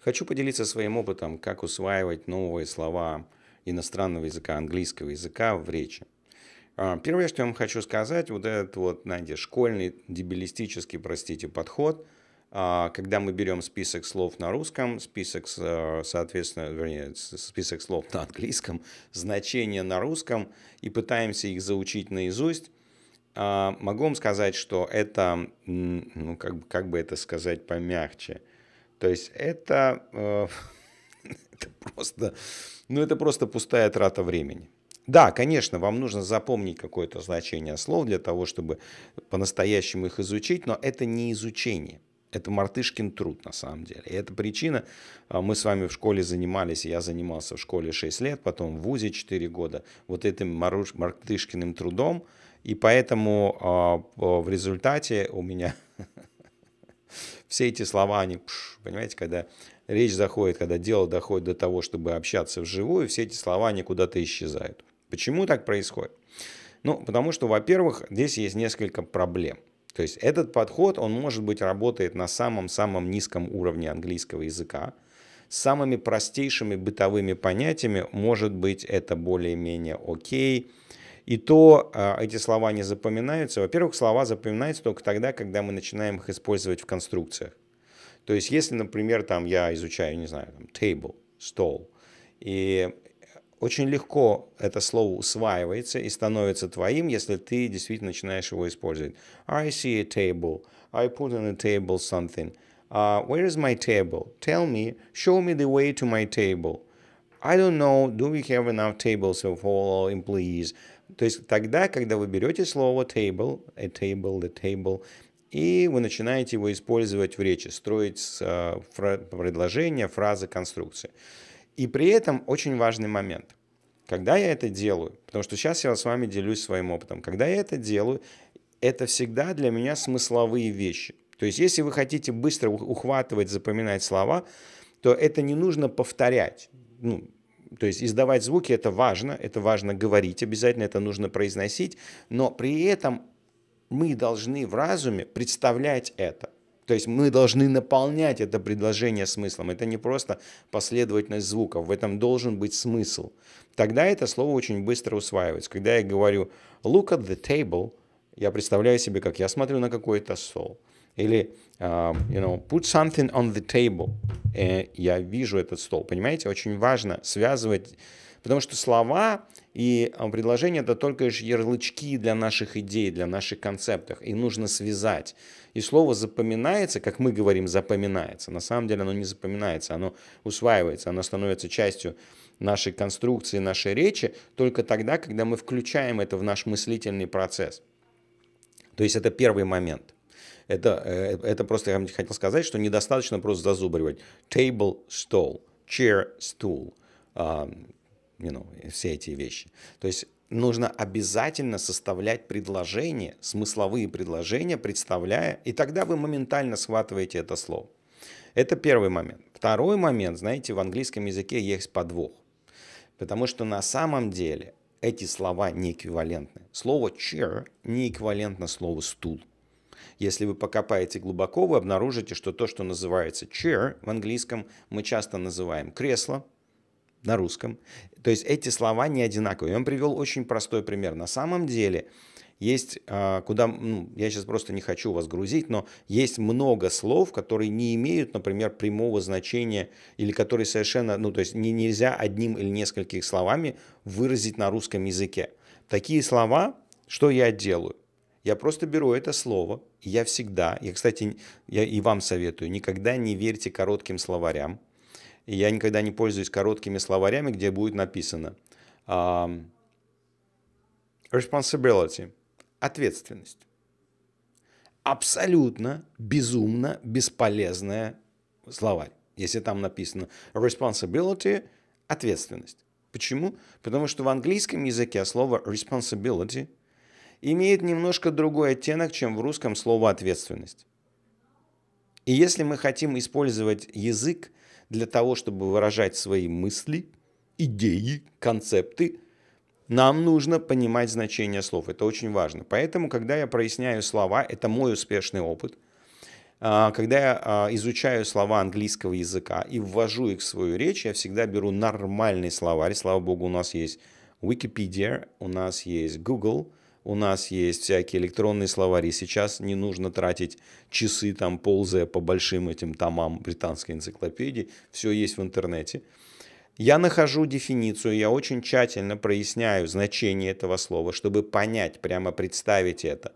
Хочу поделиться своим опытом, как усваивать новые слова иностранного языка, английского языка в речи. А, первое, что я вам хочу сказать, вот этот вот, знаете, школьный дебилистический, простите, подход, а, когда мы берем список слов на русском, список, а, соответственно, вернее, список слов на английском, значения на русском, и пытаемся их заучить наизусть, могу вам сказать, что это, ну, как, как бы это сказать помягче – то есть это, э, это просто, ну это просто пустая трата времени. Да, конечно, вам нужно запомнить какое-то значение слов для того, чтобы по-настоящему их изучить, но это не изучение. Это мартышкин труд на самом деле. И это причина, а, мы с вами в школе занимались, я занимался в школе 6 лет, потом в ВУЗе 4 года, вот этим мартышкиным трудом. И поэтому а, в результате у меня Все эти слова, они, понимаете, когда речь заходит, когда дело доходит до того, чтобы общаться вживую, все эти слова, они куда-то исчезают. Почему так происходит? Ну, потому что, во-первых, здесь есть несколько проблем. То есть этот подход, он, может быть, работает на самом-самом низком уровне английского языка. С самыми простейшими бытовыми понятиями, может быть, это более-менее окей. Okay и то э, эти слова не запоминаются. Во-первых, слова запоминаются только тогда, когда мы начинаем их использовать в конструкциях. То есть, если, например, там я изучаю, не знаю, там, table, стол, и очень легко это слово усваивается и становится твоим, если ты действительно начинаешь его использовать. I see a table. I put on a table something. Uh, where is my table? Tell me. Show me the way to my table. I don't know, do we have enough tables for all our employees? То есть тогда, когда вы берете слово table, a э, table, the table, и вы начинаете его использовать в речи, строить э, предложения, фразы, конструкции. И при этом очень важный момент. Когда я это делаю, потому что сейчас я с вами делюсь своим опытом, когда я это делаю, это всегда для меня смысловые вещи. То есть если вы хотите быстро ухватывать, запоминать слова, то это не нужно повторять ну, то есть издавать звуки это важно, это важно говорить, обязательно это нужно произносить, но при этом мы должны в разуме представлять это. То есть мы должны наполнять это предложение смыслом. Это не просто последовательность звуков. В этом должен быть смысл. Тогда это слово очень быстро усваивается. Когда я говорю «look at the table», я представляю себе, как я смотрю на какой-то стол. Или, uh, you know, put something on the table. И э, я вижу этот стол. Понимаете, очень важно связывать, потому что слова и а, предложения — это только лишь ярлычки для наших идей, для наших концептов. И нужно связать. И слово запоминается, как мы говорим, запоминается. На самом деле оно не запоминается, оно усваивается, оно становится частью нашей конструкции, нашей речи только тогда, когда мы включаем это в наш мыслительный процесс. То есть это первый момент. Это, э, это просто я хотел сказать, что недостаточно просто зазубривать table, стол, chair, stool, um, you know, все эти вещи. То есть нужно обязательно составлять предложения, смысловые предложения, представляя, и тогда вы моментально схватываете это слово. Это первый момент. Второй момент, знаете, в английском языке есть подвох. Потому что на самом деле эти слова не эквивалентны. Слово chair не эквивалентно слову стул. Если вы покопаете глубоко, вы обнаружите, что то, что называется chair в английском, мы часто называем кресло на русском. То есть эти слова не одинаковые. Я вам привел очень простой пример. На самом деле есть а, куда, ну, я сейчас просто не хочу вас грузить, но есть много слов, которые не имеют, например, прямого значения или которые совершенно, ну, то есть не, нельзя одним или несколькими словами выразить на русском языке. Такие слова, что я делаю? Я просто беру это слово, и я всегда, я, кстати, я и вам советую, никогда не верьте коротким словарям. И я никогда не пользуюсь короткими словарями, где будет написано um, responsibility – ответственность. Абсолютно безумно бесполезная словарь. Если там написано responsibility – ответственность. Почему? Потому что в английском языке слово responsibility имеет немножко другой оттенок, чем в русском слово ответственность. И если мы хотим использовать язык для того, чтобы выражать свои мысли, идеи, концепты, нам нужно понимать значение слов, это очень важно. Поэтому, когда я проясняю слова, это мой успешный опыт, а, когда я а, изучаю слова английского языка и ввожу их в свою речь, я всегда беру нормальный словарь. Слава богу, у нас есть Wikipedia, у нас есть Google, у нас есть всякие электронные словари. Сейчас не нужно тратить часы, там, ползая по большим этим томам британской энциклопедии. Все есть в интернете. Я нахожу дефиницию, я очень тщательно проясняю значение этого слова, чтобы понять, прямо представить это.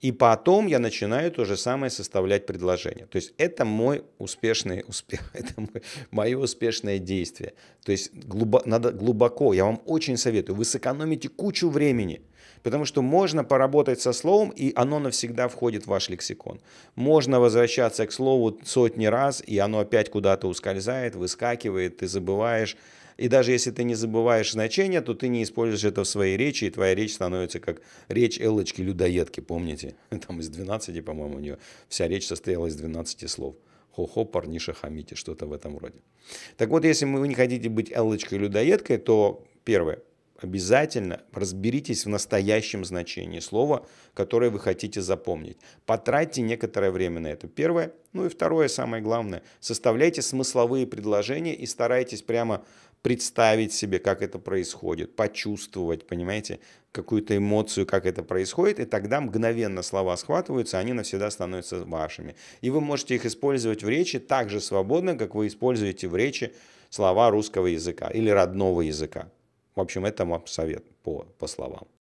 И потом я начинаю то же самое составлять предложение. То есть это мой успешный успех, это мой, мое успешное действие. То есть глубо, надо глубоко, я вам очень советую, вы сэкономите кучу времени, потому что можно поработать со словом, и оно навсегда входит в ваш лексикон. Можно возвращаться к слову сотни раз, и оно опять куда-то ускользает, выскакивает, ты забываешь и даже если ты не забываешь значение, то ты не используешь это в своей речи, и твоя речь становится как речь Эллочки-людоедки, помните? Там из 12, по-моему, у нее вся речь состояла из 12 слов. Хо-хо, парниша, хамите, что-то в этом роде. Так вот, если вы не хотите быть Эллочкой-людоедкой, то первое, обязательно разберитесь в настоящем значении слова, которое вы хотите запомнить. Потратьте некоторое время на это. Первое. Ну и второе, самое главное, составляйте смысловые предложения и старайтесь прямо представить себе, как это происходит, почувствовать, понимаете, какую-то эмоцию, как это происходит, и тогда мгновенно слова схватываются, они навсегда становятся вашими. И вы можете их использовать в речи так же свободно, как вы используете в речи слова русского языка или родного языка. В общем, это мой совет по, по словам.